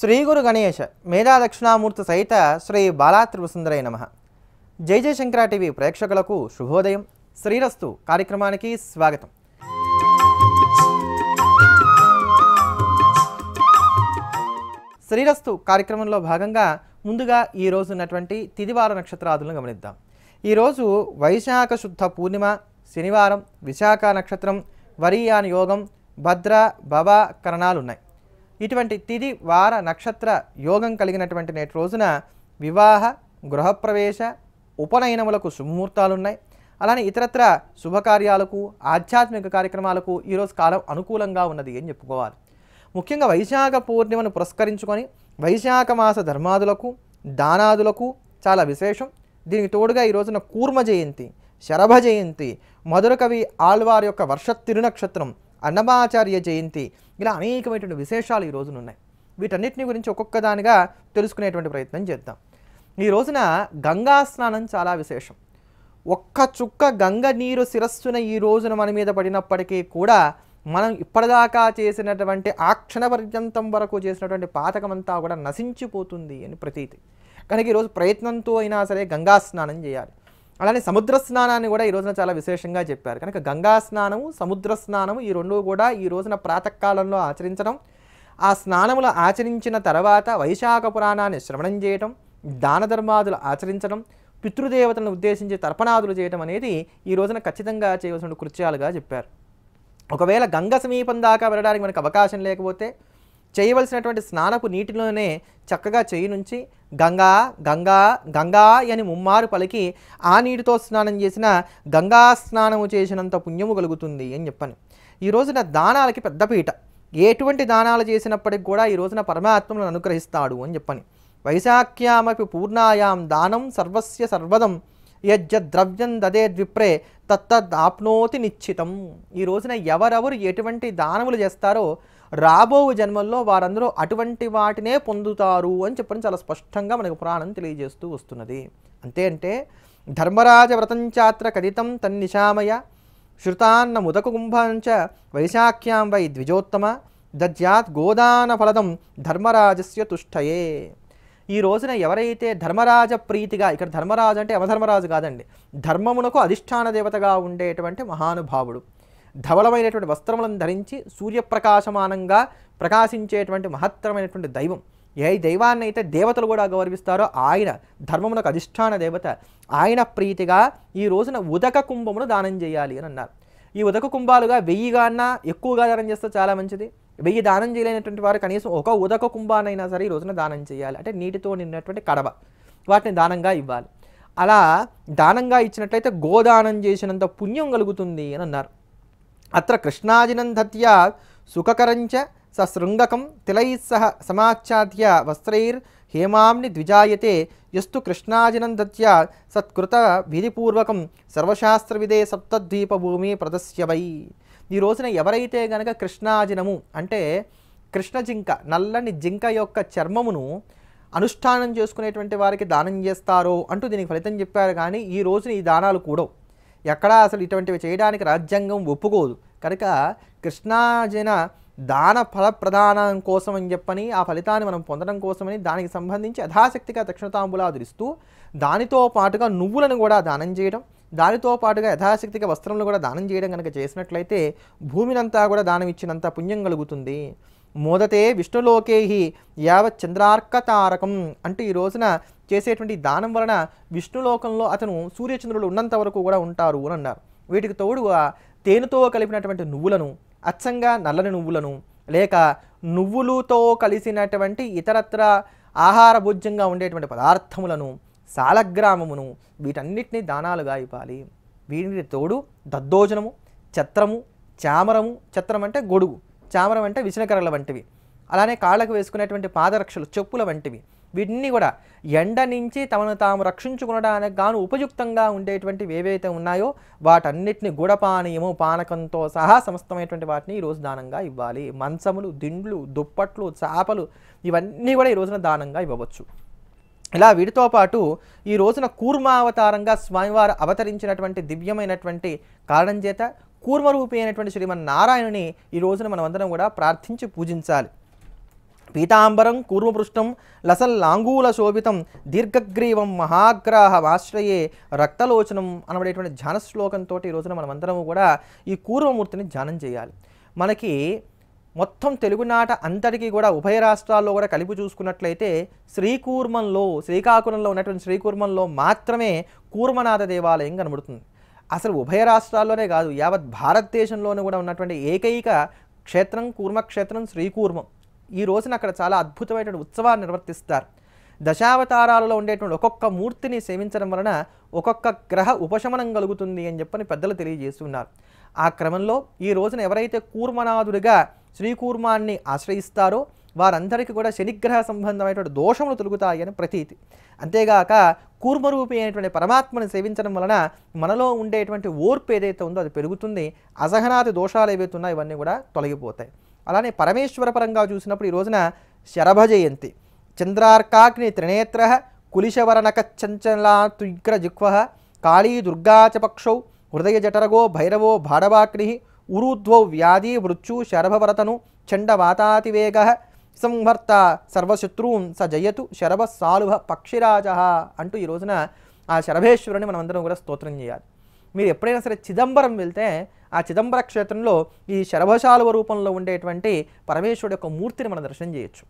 శ్రీ గురు గణేష్ మేధా దక్షిణామూర్తి సహిత శ్రీ బాలా త్రివసుందరై నమ జై జయశంకర టీవీ ప్రేక్షకులకు శుభోదయం శ్రీరస్తు కార్యక్రమానికి స్వాగతం శ్రీరస్తు కార్యక్రమంలో భాగంగా ముందుగా ఈరోజు ఉన్నటువంటి తిదివార నక్షత్రాదులను గమనిద్దాం ఈరోజు వైశాఖ శుద్ధ పూర్ణిమ శనివారం విశాఖ నక్షత్రం వరియాన యోగం భద్ర కరణాలు కరణాలున్నాయి ఇటువంటి తిది వార నక్షత్ర యోగం కలిగినటువంటి నేటి రోజున వివాహ గృహప్రవేశ ఉపనయనములకు శుభముహూర్తాలున్నాయి అలానే ఇతరత్ర శుభకార్యాలకు ఆధ్యాత్మిక కార్యక్రమాలకు ఈరోజు కాలం అనుకూలంగా ఉన్నది అని చెప్పుకోవాలి ముఖ్యంగా వైశాఖ పూర్ణిమను పురస్కరించుకొని వైశాఖ మాస ధర్మాదులకు దానాదులకు చాలా విశేషం దీనికి తోడుగా ఈ రోజున కూర్మ జయంతి శరభ జయంతి మధురకవి ఆళ్వార్ యొక్క వర్ష తిరునక్షత్రం అన్నమాచార్య జయంతి ఇలా అనేకమైనటువంటి విశేషాలు ఈ రోజున ఉన్నాయి వీటన్నిటిని గురించి ఒక్కొక్కదానిగా తెలుసుకునేటువంటి ప్రయత్నం చేద్దాం ఈ రోజున గంగా స్నానం చాలా విశేషం ఒక్క చుక్క గంగ నీరు శిరస్సున ఈ రోజున మన మీద పడినప్పటికీ కూడా మనం ఇప్పటిదాకా చేసినటువంటి ఆ క్షణ పర్యంతం వరకు చేసినటువంటి పాతకం అంతా కూడా నశించిపోతుంది అని ప్రతీతి కనుక ఈరోజు ప్రయత్నంతో అయినా సరే గంగా స్నానం చేయాలి అలానే సముద్ర స్నానాన్ని కూడా ఈ రోజున చాలా విశేషంగా చెప్పారు కనుక గంగా స్నానము సముద్ర స్నానము ఈ రెండు కూడా ఈ రోజున ప్రాతకాలంలో ఆచరించడం ఆ స్నానములు ఆచరించిన తర్వాత వైశాఖ పురాణాన్ని శ్రవణం చేయటం దాన ధర్మాదులు ఆచరించడం పితృదేవతలను ఉద్దేశించి తర్పణాదులు చేయటం అనేది ఈ రోజున ఖచ్చితంగా చేయవలసిన కృత్యాలుగా చెప్పారు ఒకవేళ గంగ సమీపం దాకా వెళ్ళడానికి మనకు అవకాశం లేకపోతే చేయవలసినటువంటి స్నానపు నీటిలోనే చక్కగా చేయి నుంచి గంగా గంగా గంగా అని ముమ్మారు పలికి ఆ నీటితో స్నానం చేసిన గంగా స్నానము చేసినంత పుణ్యము కలుగుతుంది అని చెప్పాను ఈ రోజున దానాలకి పెద్ద పీట ఎటువంటి దానాలు చేసినప్పటికి కూడా ఈ రోజున పరమాత్మను అనుగ్రహిస్తాడు అని చెప్పని వైశాఖ్యామపి పూర్ణాయాం దానం సర్వస్య సర్వదం యజ్జ ద్రవ్యం దదే ద్విప్రే తత్తద్ ఆప్నోతి నిశ్చితం ఈ రోజున ఎవరెవరు ఎటువంటి దానములు చేస్తారో రాబో జన్మల్లో వారందరూ అటువంటి వాటినే పొందుతారు అని చెప్పడం చాలా స్పష్టంగా మనకు పురాణం తెలియజేస్తూ వస్తున్నది అంతే అంటే ధర్మరాజ వ్రతంచాత్ర కథితం తన్నిశామయ శృతాన్న ముదక కుంభాంచ వైశాఖ్యాం వై ద్విజోత్తమ దద్యాత్ గోదాన ఫలదం ధర్మరాజస్య తుష్టయే ఈ రోజున ఎవరైతే ధర్మరాజ ప్రీతిగా ఇక్కడ ధర్మరాజు అంటే యమధర్మరాజు కాదండి ధర్మమునకు అధిష్టాన దేవతగా ఉండేటువంటి మహానుభావుడు ధవలమైనటువంటి వస్త్రములను ధరించి సూర్యప్రకాశమానంగా ప్రకాశించేటువంటి మహత్తరమైనటువంటి దైవం ఏ దైవాన్ని అయితే దేవతలు కూడా గౌరవిస్తారో ఆయన ధర్మమునకు అధిష్టాన దేవత ఆయన ప్రీతిగా ఈ రోజున ఉదక కుంభమును దానం చేయాలి అని అన్నారు ఈ ఉదక కుంభాలుగా వెయ్యిగా ఎక్కువగా దానం చేస్తే చాలా మంచిది వెయ్యి దానం చేయలేనటువంటి వారు కనీసం ఒక ఉదక కుంభానైనా సరే ఈ రోజున దానం చేయాలి అంటే నీటితో నిన్నటువంటి కడవ వాటిని దానంగా ఇవ్వాలి అలా దానంగా ఇచ్చినట్లయితే గోదానం చేసినంత పుణ్యం కలుగుతుంది అని అన్నారు అత్ర కృష్ణాజినంధత్య సుఖకరంచ సశృంగకం తిలైస్సహ సమాచ్ఛాద్య హేమాంని ద్విజాయతే యస్తు కృష్ణాజినందత్య సత్కృత విధిపూర్వకం సర్వశాస్త్రవిదే సప్తద్వీపభూమి ప్రదస్యవై ఈ రోజున ఎవరైతే గనక కృష్ణాజినము అంటే కృష్ణజింక నల్లని జింక యొక్క చర్మమును అనుష్ఠానం చేసుకునేటువంటి వారికి దానం చేస్తారో అంటూ దీనికి ఫలితం చెప్పారు కానీ ఈ రోజున ఈ దానాలు కూడవు ఎక్కడా అసలు ఇటువంటివి చేయడానికి రాజ్యాంగం ఒప్పుకోదు కనుక కృష్ణాజన దాన ఫలప్రదానం కోసం అని చెప్పని ఆ ఫలితాన్ని మనం పొందడం కోసమని దానికి సంబంధించి యథాశక్తిగా దక్షిణతాంబులాదులు ఇస్తూ దానితో పాటుగా నువ్వులను కూడా దానం చేయడం దానితో పాటుగా యథాశక్తిగా వస్త్రములు కూడా దానం చేయడం కనుక చేసినట్లయితే భూమినంతా కూడా దానం ఇచ్చినంత పుణ్యం కలుగుతుంది మోదతే విష్ణులోకేహి యావత్ చంద్రార్కతారకం అంటే ఈ రోజున చేసేటువంటి దానం వలన విష్ణులోకంలో అతను సూర్యచంద్రులు ఉన్నంత వరకు కూడా ఉంటారు అని అన్నారు వీటికి తోడుగా తేనెతో కలిపినటువంటి నువ్వులను అచ్చంగా నల్లని నువ్వులను లేక నువ్వులతో కలిసినటువంటి ఇతరత్ర ఆహార భోజ్యంగా ఉండేటువంటి పదార్థములను సాలగ్రామమును వీటన్నిటిని దానాలుగా ఇవ్వాలి వీటిని తోడు దద్దోజనము చత్రము చామరము చత్రం అంటే గొడుగు చామరం అంటే విసనకరల వంటివి అలానే కాళ్ళకు వేసుకునేటువంటి పాదరక్షలు చెప్పుల వంటివి వీటిని కూడా ఎండ నుంచి తమను తాము రక్షించుకునడానికి గాను ఉపయుక్తంగా ఉండేటువంటివి ఏవైతే ఉన్నాయో వాటన్నిటిని గుడపానీయము పానకంతో సహా సమస్తమైనటువంటి వాటిని ఈరోజు దానంగా ఇవ్వాలి మంచములు దిండ్లు దుప్పట్లు చేపలు ఇవన్నీ కూడా ఈ రోజున దానంగా ఇవ్వవచ్చు ఇలా వీటితో పాటు ఈ రోజున కూర్మావతారంగా స్వామివారు అవతరించినటువంటి దివ్యమైనటువంటి కారణం చేత కూర్మరూపి అయినటువంటి నారాయణుని ఈ రోజున మనమందరం కూడా ప్రార్థించి పూజించాలి పీతాంబరం కూర్మపృష్టం లసల్లాంగూల శోభితం దీర్ఘగ్రీవం మహాగ్రాహమాశ్రయే రక్తలోచనం అనబడేటువంటి ధ్యాన శ్లోకంతో ఈ రోజున మనమందరము కూడా ఈ కూర్మమూర్తిని ధ్యానం చేయాలి మనకి మొత్తం తెలుగునాట అంతటికీ కూడా ఉభయ రాష్ట్రాల్లో కూడా కలిపి చూసుకున్నట్లయితే శ్రీకూర్మంలో శ్రీకాకుళంలో ఉన్నటువంటి శ్రీకూర్మంలో మాత్రమే కూర్మనాథ దేవాలయం కనబడుతుంది అసలు ఉభయ రాష్ట్రాల్లోనే కాదు యావత్ భారతదేశంలోనూ కూడా ఉన్నటువంటి ఏకైక క్షేత్రం కూర్మక్షేత్రం శ్రీకూర్మం ఈ రోజున అక్కడ చాలా అద్భుతమైనటువంటి ఉత్సవాన్ని నిర్వర్తిస్తారు దశావతారాలలో ఉండేటువంటి ఒక్కొక్క మూర్తిని సేవించడం వలన ఒక్కొక్క గ్రహ ఉపశమనం కలుగుతుంది అని చెప్పని పెద్దలు తెలియజేస్తున్నారు ఆ క్రమంలో ఈ రోజున ఎవరైతే కూర్మనాథుడిగా శ్రీకూర్మాన్ని ఆశ్రయిస్తారో వారందరికీ కూడా శనిగ్రహ సంబంధమైనటువంటి దోషములు తొలుగుతాయి అని ప్రతీతి అంతేగాక కూర్మరూపి అయినటువంటి పరమాత్మను సేవించడం వలన మనలో ఉండేటువంటి ఓర్పు ఏదైతే ఉందో అది పెరుగుతుంది అసహనాది దోషాలు ఏవైతే ఉన్నాయో ఇవన్నీ కూడా తొలగిపోతాయి అలానే పరమేశ్వర పరంగా చూసినప్పుడు ఈ రోజున శరభ జయంతి చంద్రార్కాగ్ని త్రినేత్ర కులిశవరణక చంచలా తుగ్ర జిక్వ కాళీ దుర్గాచపక్షౌ హృదయ జఠరగో భైరవో భాడవాగ్ని ఉరుధ్వౌ వ్యాధి మృత్యు శరభవరతను చండ వాతాతివేగ సంవర్త సర్వశత్రువుం స జయతు శరభ సాలుభ పక్షిరాజ అంటూ ఈ రోజున ఆ శరభేశ్వరుని మనమందరం కూడా స్తోత్రం చేయాలి మీరు ఎప్పుడైనా సరే చిదంబరం వెళ్తే ఆ చిదంబర క్షేత్రంలో ఈ శరభశాలువ రూపంలో ఉండేటువంటి పరమేశ్వరుడు యొక్క మూర్తిని మనం దర్శనం చేయొచ్చు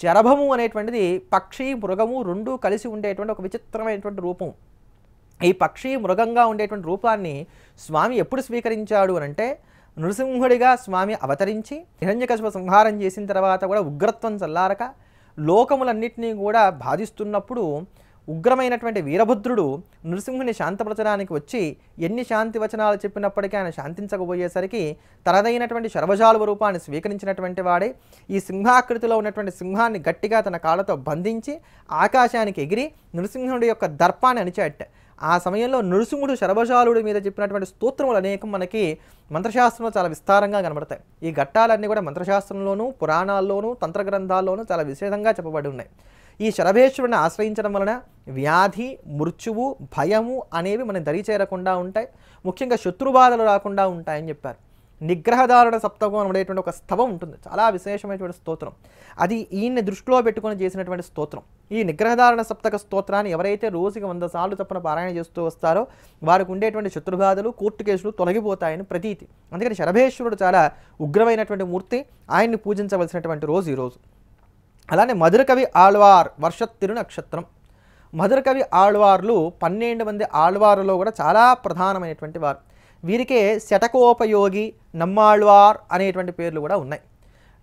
శరభము అనేటువంటిది పక్షి మృగము రెండూ కలిసి ఉండేటువంటి ఒక విచిత్రమైనటువంటి రూపం ఈ పక్షి మృగంగా ఉండేటువంటి రూపాన్ని స్వామి ఎప్పుడు స్వీకరించాడు అనంటే నృసింహుడిగా స్వామి అవతరించి హిరణ్యకశిప సంహారం చేసిన తర్వాత కూడా ఉగ్రత్వం చల్లారక లోకములన్నింటినీ కూడా బాధిస్తున్నప్పుడు ఉగ్రమైనటువంటి వీరభద్రుడు నృసింహుని శాంతపరచడానికి వచ్చి ఎన్ని శాంతి వచనాలు చెప్పినప్పటికీ ఆయన శాంతించకపోయేసరికి తనదైనటువంటి శర్వజాలువ రూపాన్ని స్వీకరించినటువంటి వాడే ఈ సింహాకృతిలో ఉన్నటువంటి సింహాన్ని గట్టిగా తన కాళ్ళతో బంధించి ఆకాశానికి ఎగిరి నృసింహుడి యొక్క దర్పాన్ని అణిచాట ఆ సమయంలో నృసింహుడు శరభజాలుడి మీద చెప్పినటువంటి స్తోత్రములు అనేకం మనకి మంత్రశాస్త్రంలో చాలా విస్తారంగా కనబడతాయి ఈ ఘట్టాలన్నీ కూడా మంత్రశాస్త్రంలోనూ పురాణాల్లోనూ తంత్రగ్రంథాల్లోనూ చాలా విశేషంగా చెప్పబడి ఉన్నాయి ఈ శరభేశ్వరుని ఆశ్రయించడం వలన వ్యాధి మృత్యువు భయము అనేవి మనం దరి చేరకుండా ఉంటాయి ముఖ్యంగా శత్రుబాధలు రాకుండా ఉంటాయని చెప్పారు నిగ్రహధారణ సప్తకం అనేటువంటి ఒక స్థవం ఉంటుంది చాలా విశేషమైనటువంటి స్తోత్రం అది ఈయన్ని దృష్టిలో పెట్టుకొని చేసినటువంటి స్తోత్రం ఈ నిగ్రహధారణ సప్తక స్తోత్రాన్ని ఎవరైతే రోజుకి వంద సార్లు చప్పున పారాయణ చేస్తూ వస్తారో వారికి ఉండేటువంటి శత్రుబాధలు కోర్టు కేసులు తొలగిపోతాయని ప్రతీతి అందుకని శరభేశ్వరుడు చాలా ఉగ్రమైనటువంటి మూర్తి ఆయన్ని పూజించవలసినటువంటి రోజు ఈరోజు అలానే మధురకవి ఆళ్వార్ వర్ష నక్షత్రం మధురకవి ఆళ్వార్లు పన్నెండు మంది ఆళ్వారులో కూడా చాలా ప్రధానమైనటువంటి వారు వీరికే శటకోపయోగి నమ్మాళ్వార్ అనేటువంటి పేర్లు కూడా ఉన్నాయి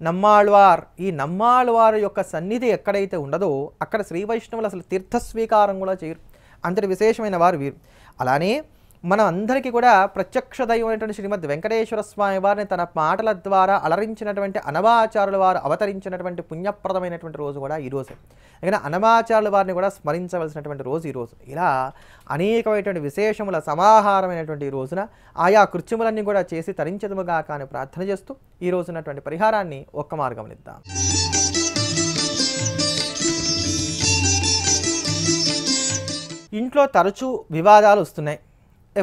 నమ్మాళ్వార్ ఈ నమ్మాళ్వారు యొక్క సన్నిధి ఎక్కడైతే ఉండదో అక్కడ శ్రీ వైష్ణవులు అసలు తీర్థస్వీకారం కూడా చేయరు అంతటి విశేషమైన వారు వీరు అలానే మనం అందరికీ కూడా ప్రత్యక్ష దైవం అనేటువంటి శ్రీమద్ వెంకటేశ్వర స్వామి వారిని తన మాటల ద్వారా అలరించినటువంటి అనవాచారుల వారు అవతరించినటువంటి పుణ్యప్రదమైనటువంటి రోజు కూడా ఈరోజు అందుకని అనవాచారుల వారిని కూడా స్మరించవలసినటువంటి రోజు ఈరోజు ఇలా అనేకమైనటువంటి విశేషముల సమాహారమైనటువంటి ఈ రోజున ఆయా కృత్యములన్నీ కూడా చేసి తరించదుగా కానీ ప్రార్థన చేస్తూ ఈ రోజున్నటువంటి పరిహారాన్ని ఒక్క మార్గం ఇద్దాం ఇంట్లో తరచూ వివాదాలు వస్తున్నాయి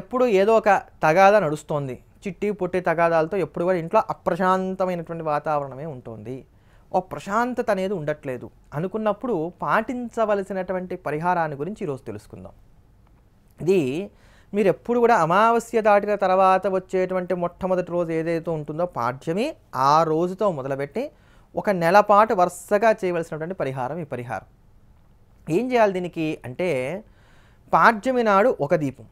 ఎప్పుడు ఏదో ఒక తగాద నడుస్తోంది చిట్టి పొట్టి తగాదాలతో ఎప్పుడు కూడా ఇంట్లో అప్రశాంతమైనటువంటి వాతావరణమే ఉంటుంది ఓ ప్రశాంతత అనేది ఉండట్లేదు అనుకున్నప్పుడు పాటించవలసినటువంటి పరిహారాన్ని గురించి ఈరోజు తెలుసుకుందాం ఇది మీరు ఎప్పుడు కూడా అమావాస్య దాటిన తర్వాత వచ్చేటువంటి మొట్టమొదటి రోజు ఏదైతే ఉంటుందో పాఠ్యమి ఆ రోజుతో మొదలుపెట్టి ఒక నెలపాటు వరుసగా చేయవలసినటువంటి పరిహారం ఈ పరిహారం ఏం చేయాలి దీనికి అంటే పాఠ్యమి నాడు ఒక దీపం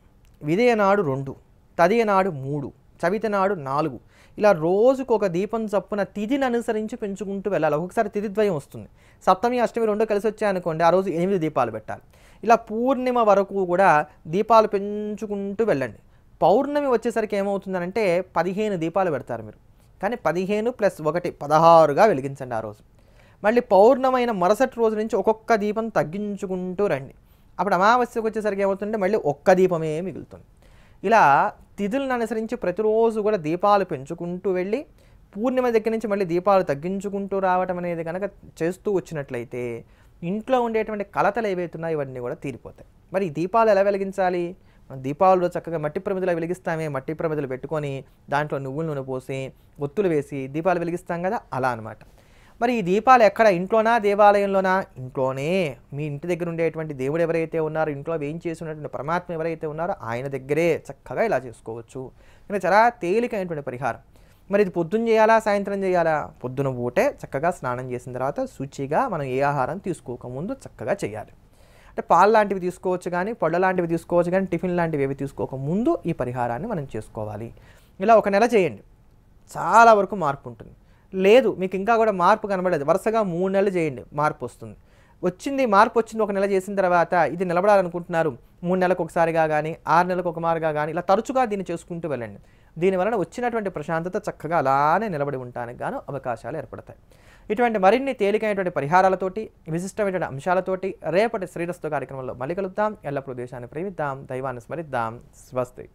విదయనాడు రెండు తదియనాడు మూడు చవితనాడు నాలుగు ఇలా రోజుకు ఒక దీపం చప్పున తిథిని అనుసరించి పెంచుకుంటూ వెళ్ళాలి ఒకసారి తిథిద్వయం వస్తుంది సప్తమి అష్టమి రెండో కలిసి వచ్చాయనుకోండి ఆ రోజు ఎనిమిది దీపాలు పెట్టాలి ఇలా పూర్ణిమ వరకు కూడా దీపాలు పెంచుకుంటూ వెళ్ళండి పౌర్ణమి వచ్చేసరికి ఏమవుతుందనంటే పదిహేను దీపాలు పెడతారు మీరు కానీ పదిహేను ప్లస్ ఒకటి పదహారుగా వెలిగించండి ఆ రోజు మళ్ళీ పౌర్ణమైన మరుసటి రోజు నుంచి ఒక్కొక్క దీపం తగ్గించుకుంటూ రండి అప్పుడు అమావాస్యకు వచ్చేసరికి ఏమవుతుంటే మళ్ళీ ఒక్క దీపమే మిగులుతుంది ఇలా తిథులను అనుసరించి ప్రతిరోజు కూడా దీపాలు పెంచుకుంటూ వెళ్ళి పూర్ణిమ దగ్గర నుంచి మళ్ళీ దీపాలు తగ్గించుకుంటూ రావటం అనేది కనుక చేస్తూ వచ్చినట్లయితే ఇంట్లో ఉండేటువంటి కలతలు ఏవైతున్నాయో ఇవన్నీ కూడా తీరిపోతాయి మరి దీపాలు ఎలా వెలిగించాలి మనం దీపావళిలో చక్కగా మట్టి ప్రమిదలు వెలిగిస్తామే మట్టి ప్రమిదలు పెట్టుకొని దాంట్లో నువ్వుల నూనె పోసి ఒత్తులు వేసి దీపాలు వెలిగిస్తాం కదా అలా అనమాట మరి ఈ దీపాలు ఎక్కడ ఇంట్లోనా దేవాలయంలోనా ఇంట్లోనే మీ ఇంటి దగ్గర ఉండేటువంటి దేవుడు ఎవరైతే ఉన్నారో ఇంట్లో ఏం ఉన్నటువంటి పరమాత్మ ఎవరైతే ఉన్నారో ఆయన దగ్గరే చక్కగా ఇలా చేసుకోవచ్చు ఇది చాలా తేలికైనటువంటి పరిహారం మరి ఇది పొద్దున్న చేయాలా సాయంత్రం చేయాలా పొద్దున ఊటే చక్కగా స్నానం చేసిన తర్వాత శుచిగా మనం ఏ ఆహారం తీసుకోకముందు చక్కగా చేయాలి అంటే పాలు లాంటివి తీసుకోవచ్చు కానీ పొడ లాంటివి తీసుకోవచ్చు కానీ టిఫిన్ లాంటివి ఏవి తీసుకోకముందు ఈ పరిహారాన్ని మనం చేసుకోవాలి ఇలా ఒక నెల చేయండి చాలా వరకు మార్పు ఉంటుంది లేదు మీకు ఇంకా కూడా మార్పు కనబడలేదు వరుసగా మూడు నెలలు చేయండి మార్పు వస్తుంది వచ్చింది మార్పు వచ్చింది ఒక నెల చేసిన తర్వాత ఇది నిలబడాలనుకుంటున్నారు మూడు నెలలకు ఒకసారిగా కానీ ఆరు నెలలకు ఒక మారుగా కానీ ఇలా తరచుగా దీన్ని చేసుకుంటూ వెళ్ళండి దీనివలన వచ్చినటువంటి ప్రశాంతత చక్కగా అలానే నిలబడి ఉండటానికి గాను అవకాశాలు ఏర్పడతాయి ఇటువంటి మరిన్ని తేలికైనటువంటి పరిహారాలతోటి విశిష్టమైనటువంటి అంశాలతోటి రేపటి శ్రీరస్తు కార్యక్రమంలో మళ్ళీ కలుద్దాం ఎల్లప్పుడూ దేశాన్ని ప్రేమిద్దాం దైవాన్ని స్మరిద్దాం స్వస్తి